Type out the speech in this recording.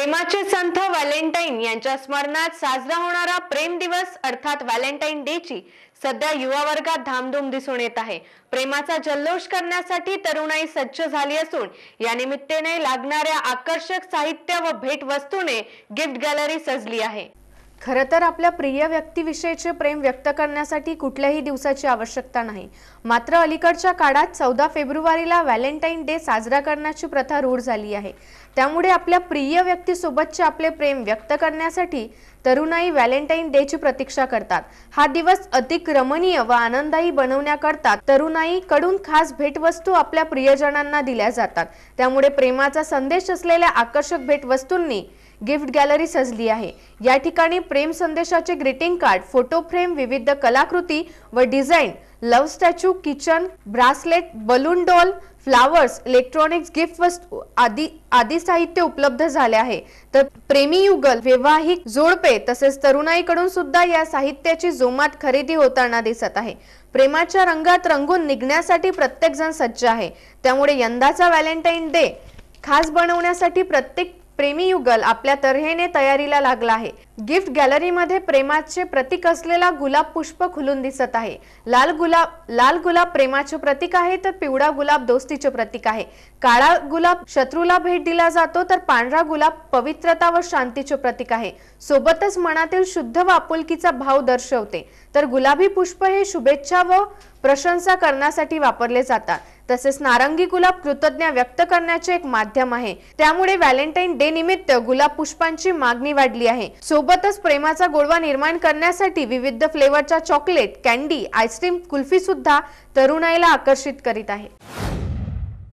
प्रेमाचे संत व्हॅलेंटाईन यांच्या स्मरणात साजरा होणारा प्रेम दिवस अर्थात व्हॅलेंटाईन डे ची सध्या युवा वर्गात धामधूम दिसून येत आहे प्रेमाचा जल्लोष करण्यासाठी तरुणाई सज्ज झाली असून या निमित्ताने लागणाऱ्या आकर्षक साहित्य व भेटवस्तूने गिफ्ट गॅलरी सजली आहे खरं तर आपल्या प्रिय व्यक्तीविषयीचे प्रेम व्यक्त करण्यासाठी कुठल्याही दिवसाची आवश्यकता नाही मात्र अलीकडच्या काळात चौदा फेब्रुवारीला व्हॅलेंटाईन डे साजरा करण्याची प्रथा रूढ झाली आहे त्यामुळे आपल्या प्रिय व्यक्तीसोबतचे आपले प्रेम व्यक्त करण्यासाठी तरुणाई व्हॅलेंटाईन डेची प्रतीक्षा करतात हा दिवस अधिक रमणीय व आनंददायी बनवण्याकरता कडून खास भेटवस्तू आपल्या प्रियजनांना दिल्या जातात त्यामुळे प्रेमाचा संदेश असलेल्या आकर्षक भेटवस्तूंनी गिफ्ट गॅलरी सजली आहे या ठिकाणी प्रेम संदेशाचे ग्रीटिंग कार्ड फोटो फ्रेम विविध कलाकृती व design love statue kitchen bracelet balloon doll flowers electronics gift वस्तू आदी आदी साहित्य उपलब्ध झाले आहे तर प्रेमी युगल वैवाहिक जोडपे तसेच तरुणाईकडून सुद्धा या साहित्याची जोमात खरेदी होताना दिसत आहे प्रेमाच्या रंगात रंगून निघण्यासाठी प्रत्येकजण सज्ज आहे त्यामुळे यंदाचा व्हॅलेंटाईन डे खास बनवण्यासाठी प्रत्येक प्रेमी युगल आपल्या तऱ्हेने तयारीला लागला आहे गिफ्ट गॅलरीमध्ये प्रेमाचे प्रतीक असलेला गुलाब पुष्प खुलून दिसत आहे लाल गुलाब लाल गुलाब प्रेमाचे प्रतीक आहे तर पिवळा गुलाब दोस्तीचे प्रतीक आहे काळा गुलाब शत्रूला भेट दिला जातो तर पांढरा गुलाब पवित्रता व शांतीचे प्रतीक आहे सोबतच मनातील शुद्ध व आपुलकीचा भाव दर्शवते तर गुलाबी पुष्प हे शुभेच्छा व प्रशंसा करण्यासाठी वापरले जातात तसेच नारंगी गुलाब कृतज्ञ व्यक्त करण्याचे एक माध्यम आहे त्यामुळे व्हॅलेंटाईन डे निमित्त गुलाब पुष्पांची मागणी वाढली आहे सोबतच प्रेमाचा गोडवा निर्माण करण्यासाठी विविध फ्लेवरच्या चॉकलेट कॅन्डी आईस्क्रीम कुल्फी सुद्धा तरुणाईला आकर्षित करीत आहे